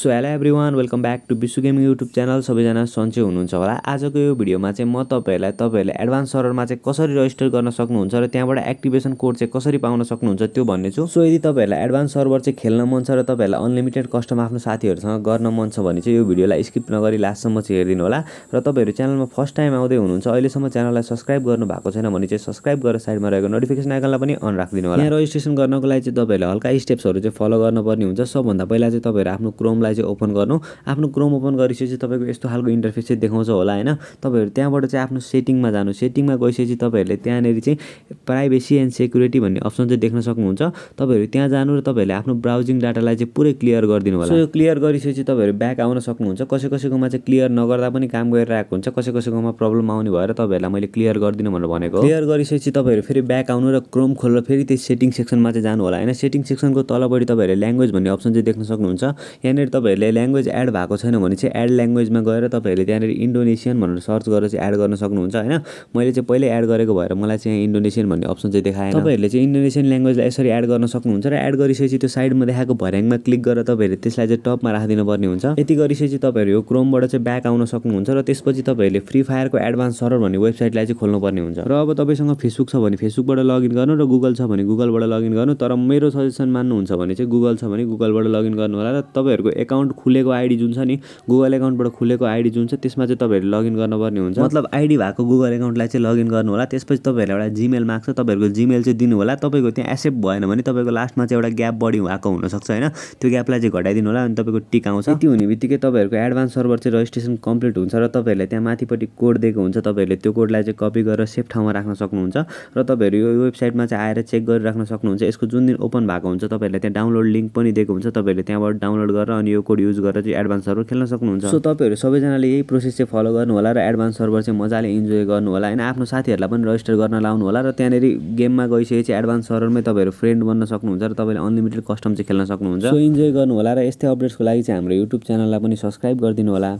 so hello everyone welcome back to Bishwa gaming YouTube channel सबैजना सन्चै हुनुहुन्छ होला आजको यो भिडियोमा चाहिँ म तपाईँहरूलाई तपाईँहरूले एडभान्स सर्भरमा चाहिँ कसरी रजिस्टर गर्न सक्नुहुन्छ र त्यहाँबाट एक्टिभेसन कोड चाहिँ कसरी पाउन सक्नुहुन्छ त्यो भन्ने छु सो यदि तपाईँहरूलाई एडभान्स सर्भर चाहिँ खेल्न मन छ र तपाईँहरूलाई अनलिमिटेड कस्टम आफ्नो साथीहरूसँग गर्न मन छ भने चाहिँ यो भिडियोलाई स्किप नगरी लास्टसम्म चाहिँ हेरिदिनु होला र तपाईँहरू च्यानलमा फर्स्ट टाइम आउँदै हुनुहुन्छ अहिलेसम्म च्यानललाई सब्सक्राइब गर्नु भएको छैन भने चाहिँ सब्सक्राइब गरेर साइडमा रहेको नोटिफिकेसन आइकनलाई पनि अन राखिदिनु होला यहाँ रजिस्ट्रेसन गर्नको लागि चाहिँ तपाईँहरूले हल्का स्टेप्सहरू चाहिँ फलो गर्नुपर्ने हुन्छ सबभन्दा पहिला चाहिँ तपाईँहरू आफ्नो क्रोमलाई क्रोमलाई चाहिँ ओपन गर्नु आफ्नो क्रोम ओपन गरिसकेपछि तपाईँको यस्तो खालको इन्टरफेस चाहिँ देखाउँछ होला होइन तपाईँहरू त्यहाँबाट चाहिँ आफ्नो सेटिङमा जानु सेटिङमा गइसकेपछि तपाईँहरूले त्यहाँनिर चाहिँ प्राइभेसी एन्ड सेक्युरिटी भन्ने अप्सन चाहिँ देख्न सक्नुहुन्छ तपाईँहरू त्यहाँ जानु र तपाईँहरूले आफ्नो ब्राउजिङ डाटालाई चाहिँ पुरै क्लियर गरिदिनु होला यो क्लियर गरिसकेपछि तपाईँहरू ब्याक आउन सक्नुहुन्छ कसै कसैकोमा चाहिँ क्लियर नगर्दा पनि काम गरिरहेको हुन्छ कसै कसैकोमा प्रब्लम आउने भएर तपाईँहरूलाई मैले क्लियर गरिदिनु भनेर भनेको क्लियर गरिसकेपछि तपाईँहरू फेरि ब्याक आउनु र क्रोम खोलेर फेरि त्यही सेटिङ सेक्सनमा चाहिँ जानु होला होइन सेटिङ सेक्सनको तलपट्टि तपाईँहरूले ल्याङ्ग्वेज भन्ने अप्सन चाहिँ देख्न सक्नुहुन्छ यहाँनिर तपाईँहरूले ल्याङ्ग्वेज एड भएको छैन भने चाहिँ एड ल्याङ्ग्वेजमा गएर तपाईँहरूले त्यहाँनिर इन्डोनेसियन भनेर सर्च गरेर चाहिँ एड गर्न सक्नुहुन्छ होइन मैले चाहिँ पहिल्यै एड गरेको भएर मलाई चाहिँ इन्डोनेसियन भन्ने अप्सन चाहिँ देखाएँ तपाईँहरूले चाहिँ इन्डोनेसियन ल्याङ्ग्वेजलाई यसरी एड गर्न सक्नुहुन्छ र एड गरिसकेपछि त्यो साइडमा देखाएको भर्याङमा क्लिक गरेर तपाईँहरूले त्यसलाई चाहिँ टपमा राखिदिनु पर्ने हुन्छ यति गरिसकेपछि तपाईँहरू यो क्रोमबाट चाहिँ ब्याक आउन सक्नुहुन्छ र त्यसपछि तपाईँहरूले फ्री फायरको एडभान्स सरर भन्ने वेबसाइटलाई चाहिँ खोल्नुपर्ने हुन्छ र अब तपाईँसँग फेसबुक छ भने फेसबुकबाट लगइन गर्नु र गुगल छ भने गुगलबाट लगइन गर्नु तर मेरो सजेसन मान्नुहुन्छ भने चाहिँ गुगल छ भने गुगलबाट लगइन गर्नु होला र तपाईँहरूको एकाउन्ट खुलेको आइडी जुन छ नि गुगल एकाउन्टबाट खुलेको आइडी जुन छ त्यसमा चाहिँ तपाईँहरू लगइन गर्नुपर्ने हुन्छ मतलब आइडी भएको गुगल एकाउन्टलाई चाहिँ लगइन गर्नु होला त्यसपछि तपाईँहरूले एउटा जिमेल माग्छ तपाईँहरूको जिमेल चाहिँ दिनु होला तपाईँको त्यहाँ एक्सेप्ट भएन भने तपाईँको लास्टमा चाहिँ एउटा ग्याप बढी भएको हुनसक्छ होइन त्यो ग्यापलाई चाहिँ घटाइदिनु होला अनि तपाईँको टिक आउँछ त्यो हुने बित्तिकै तपाईँहरूको एडभान्स सर्भर चाहिँ रजिस्ट्रेसन कम्प्लिट हुन्छ र तपाईँहरूले त्यहाँ माथिपट्टि कोड दिएको हुन्छ तपाईँहरूले त्यो कोडलाई चाहिँ कपी गरेर सेफ ठाउँमा राख्न सक्नुहुन्छ र तपाईँहरू यो वेबसाइटमा चाहिँ आएर चेक गरिराख्न सक्नुहुन्छ यसको जुन दिन ओपन भएको हुन्छ तपाईँहरूले त्यहाँ डाउनलोड लिङ्क पनि दिएको हुन्छ तपाईँहरूले त्यहाँबाट डाउनलोड गरेर अनि यो कोड युज गरेर चाहिँ एडभान्स सर्भर खेल्न सक्नुहुन्छ सो तपाईँहरू सबैजनाले यही प्रोसेस चाहिँ फलो गर्नुहोला र एडभान्स सर्भर चाहिँ मजाले इन्जोय होला होइन आफ्नो साथीहरूलाई पनि रजिस्टर गर्न लाउनु होला र त्यहाँनिर गेममा गइसकेपछि एडभान्स सर्भरमै तपाईँहरू फ्रेन्ड बन्न सक्नुहुन्छ र तपाईँले अनलिमिटेड कस्टम चाहिँ खेल्न सक्नुहुन्छ सो इन्जोय होला र यस्तै अपडेट्सको लागि चाहिँ हाम्रो युट्युब च्यानललाई पनि सब्सक्राइब गरिदिनु होला